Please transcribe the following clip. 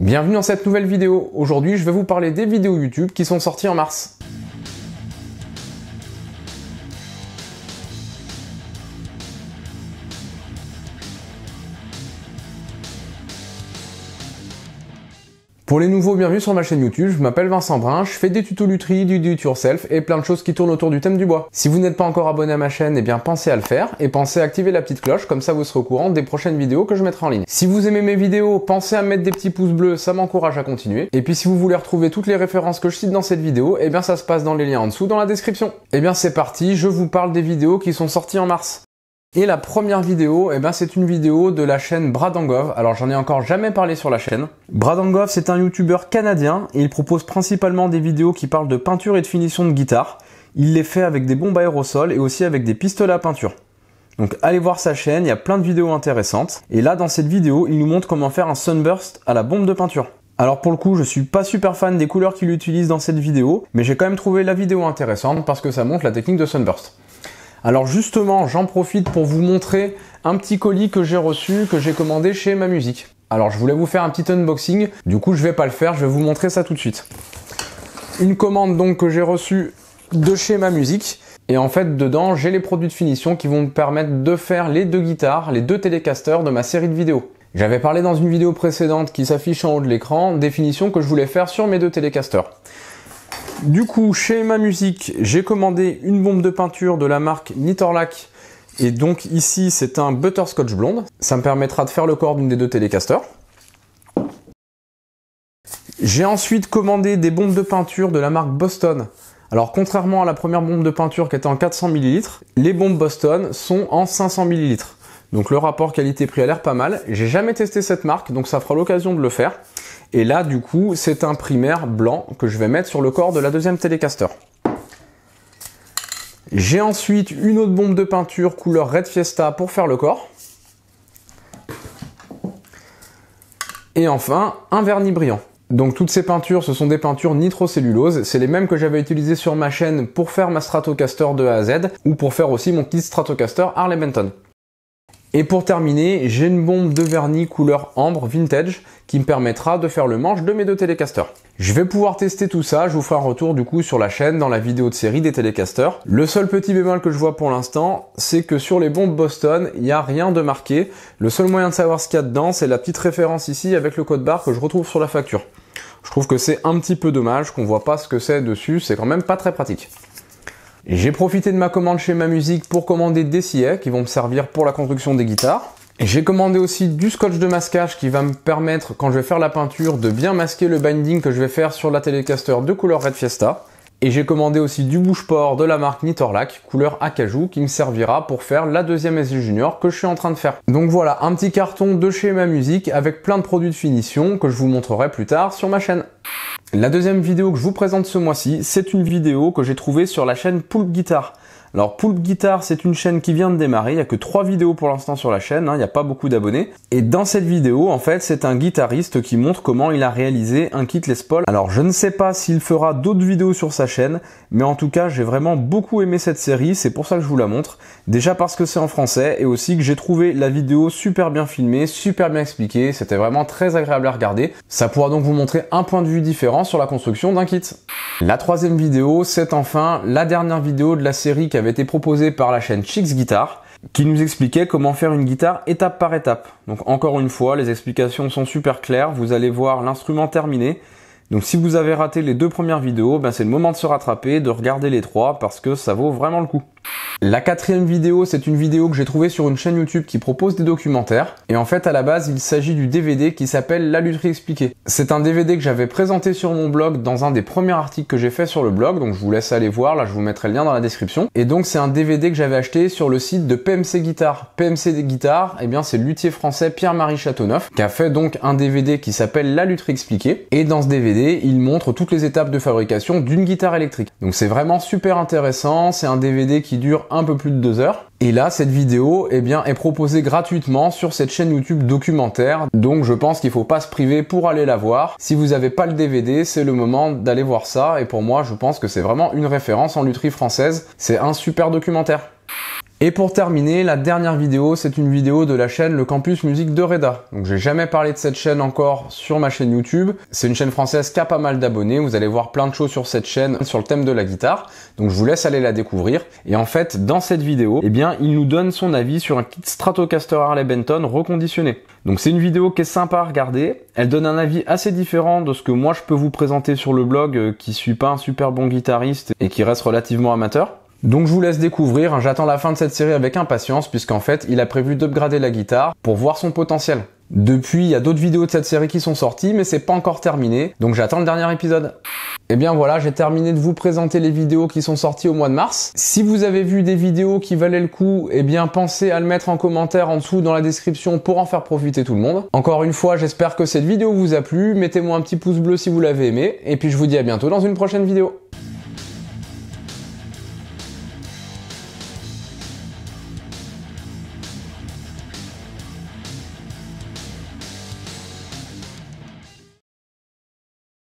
Bienvenue dans cette nouvelle vidéo. Aujourd'hui, je vais vous parler des vidéos YouTube qui sont sorties en mars. Pour les nouveaux, bienvenue sur ma chaîne YouTube, je m'appelle Vincent Brun, je fais des tutos lutherie, du do-it-yourself et plein de choses qui tournent autour du thème du bois. Si vous n'êtes pas encore abonné à ma chaîne, eh bien pensez à le faire et pensez à activer la petite cloche, comme ça vous serez au courant des prochaines vidéos que je mettrai en ligne. Si vous aimez mes vidéos, pensez à mettre des petits pouces bleus, ça m'encourage à continuer. Et puis si vous voulez retrouver toutes les références que je cite dans cette vidéo, eh bien ça se passe dans les liens en dessous dans la description. Eh bien c'est parti, je vous parle des vidéos qui sont sorties en mars. Et la première vidéo, eh ben, c'est une vidéo de la chaîne Bradangov. Alors j'en ai encore jamais parlé sur la chaîne. Bradangov, c'est un youtubeur canadien et il propose principalement des vidéos qui parlent de peinture et de finition de guitare. Il les fait avec des bombes aérosols et aussi avec des pistolets à peinture. Donc allez voir sa chaîne, il y a plein de vidéos intéressantes. Et là, dans cette vidéo, il nous montre comment faire un sunburst à la bombe de peinture. Alors pour le coup, je suis pas super fan des couleurs qu'il utilise dans cette vidéo, mais j'ai quand même trouvé la vidéo intéressante parce que ça montre la technique de sunburst. Alors justement, j'en profite pour vous montrer un petit colis que j'ai reçu, que j'ai commandé chez ma musique. Alors je voulais vous faire un petit unboxing, du coup je vais pas le faire, je vais vous montrer ça tout de suite. Une commande donc que j'ai reçue de chez ma musique. Et en fait, dedans, j'ai les produits de finition qui vont me permettre de faire les deux guitares, les deux télécasters de ma série de vidéos. J'avais parlé dans une vidéo précédente qui s'affiche en haut de l'écran des finitions que je voulais faire sur mes deux télécasters. Du coup, chez ma musique, j'ai commandé une bombe de peinture de la marque Nitorlac. Et donc ici, c'est un butterscotch blonde. Ça me permettra de faire le corps d'une des deux télécasters. J'ai ensuite commandé des bombes de peinture de la marque Boston. Alors contrairement à la première bombe de peinture qui était en 400 ml, les bombes Boston sont en 500 ml. Donc le rapport qualité-prix a l'air pas mal. J'ai jamais testé cette marque, donc ça fera l'occasion de le faire. Et là, du coup, c'est un primaire blanc que je vais mettre sur le corps de la deuxième télécaster. J'ai ensuite une autre bombe de peinture couleur Red Fiesta pour faire le corps. Et enfin, un vernis brillant. Donc toutes ces peintures, ce sont des peintures nitrocellulose, c'est les mêmes que j'avais utilisées sur ma chaîne pour faire ma Stratocaster de A à Z, ou pour faire aussi mon kit Stratocaster Harley Benton. Et pour terminer, j'ai une bombe de vernis couleur ambre vintage qui me permettra de faire le manche de mes deux télécasters. Je vais pouvoir tester tout ça, je vous ferai un retour du coup sur la chaîne dans la vidéo de série des télécasters. Le seul petit bémol que je vois pour l'instant, c'est que sur les bombes Boston, il n'y a rien de marqué. Le seul moyen de savoir ce qu'il y a dedans, c'est la petite référence ici avec le code barre que je retrouve sur la facture. Je trouve que c'est un petit peu dommage qu'on voit pas ce que c'est dessus, c'est quand même pas très pratique j'ai profité de ma commande chez Ma Musique pour commander des sillets qui vont me servir pour la construction des guitares. J'ai commandé aussi du scotch de masquage qui va me permettre, quand je vais faire la peinture, de bien masquer le binding que je vais faire sur la Telecaster de couleur Red Fiesta. Et j'ai commandé aussi du bouche-port de la marque Nitorlac, couleur acajou, qui me servira pour faire la deuxième SG Junior que je suis en train de faire. Donc voilà, un petit carton de chez Ma Musique avec plein de produits de finition que je vous montrerai plus tard sur ma chaîne. La deuxième vidéo que je vous présente ce mois-ci, c'est une vidéo que j'ai trouvée sur la chaîne Pool Guitar. Alors Poulpe Guitar, c'est une chaîne qui vient de démarrer, il n'y a que trois vidéos pour l'instant sur la chaîne, hein. il n'y a pas beaucoup d'abonnés. Et dans cette vidéo, en fait, c'est un guitariste qui montre comment il a réalisé un kit Les Paul. Alors je ne sais pas s'il fera d'autres vidéos sur sa chaîne, mais en tout cas, j'ai vraiment beaucoup aimé cette série, c'est pour ça que je vous la montre. Déjà parce que c'est en français et aussi que j'ai trouvé la vidéo super bien filmée, super bien expliquée, c'était vraiment très agréable à regarder. Ça pourra donc vous montrer un point de vue différent sur la construction d'un kit. La troisième vidéo, c'est enfin la dernière vidéo de la série qui a avait été proposé par la chaîne Chicks Guitar qui nous expliquait comment faire une guitare étape par étape. Donc encore une fois, les explications sont super claires, vous allez voir l'instrument terminé. Donc si vous avez raté les deux premières vidéos, ben c'est le moment de se rattraper, de regarder les trois parce que ça vaut vraiment le coup. La quatrième vidéo, c'est une vidéo que j'ai trouvée sur une chaîne YouTube qui propose des documentaires. Et en fait, à la base, il s'agit du DVD qui s'appelle La lutte expliquée. C'est un DVD que j'avais présenté sur mon blog dans un des premiers articles que j'ai fait sur le blog, donc je vous laisse aller voir, là je vous mettrai le lien dans la description. Et donc c'est un DVD que j'avais acheté sur le site de PMC Guitare. PMC des Guitares, eh bien c'est le luthier français Pierre-Marie Châteauneuf qui a fait donc un DVD qui s'appelle La lutre expliquée. Et dans ce DVD, il montre toutes les étapes de fabrication d'une guitare électrique. Donc c'est vraiment super intéressant, c'est un DVD qui dure un peu plus de deux heures. Et là, cette vidéo, eh bien, est proposée gratuitement sur cette chaîne YouTube documentaire. Donc, je pense qu'il faut pas se priver pour aller la voir. Si vous n'avez pas le DVD, c'est le moment d'aller voir ça. Et pour moi, je pense que c'est vraiment une référence en lutherie française. C'est un super documentaire. Et pour terminer, la dernière vidéo, c'est une vidéo de la chaîne Le Campus Musique de Reda. Donc j'ai jamais parlé de cette chaîne encore sur ma chaîne YouTube. C'est une chaîne française qui a pas mal d'abonnés. Vous allez voir plein de choses sur cette chaîne sur le thème de la guitare. Donc je vous laisse aller la découvrir. Et en fait, dans cette vidéo, eh bien, il nous donne son avis sur un kit Stratocaster Harley Benton reconditionné. Donc c'est une vidéo qui est sympa à regarder. Elle donne un avis assez différent de ce que moi je peux vous présenter sur le blog euh, qui suis pas un super bon guitariste et qui reste relativement amateur. Donc je vous laisse découvrir, hein, j'attends la fin de cette série avec impatience puisqu'en fait il a prévu d'upgrader la guitare pour voir son potentiel. Depuis, il y a d'autres vidéos de cette série qui sont sorties, mais c'est pas encore terminé, donc j'attends le dernier épisode. Et eh bien voilà, j'ai terminé de vous présenter les vidéos qui sont sorties au mois de mars. Si vous avez vu des vidéos qui valaient le coup, et eh bien pensez à le mettre en commentaire en dessous dans la description pour en faire profiter tout le monde. Encore une fois, j'espère que cette vidéo vous a plu, mettez-moi un petit pouce bleu si vous l'avez aimé, et puis je vous dis à bientôt dans une prochaine vidéo.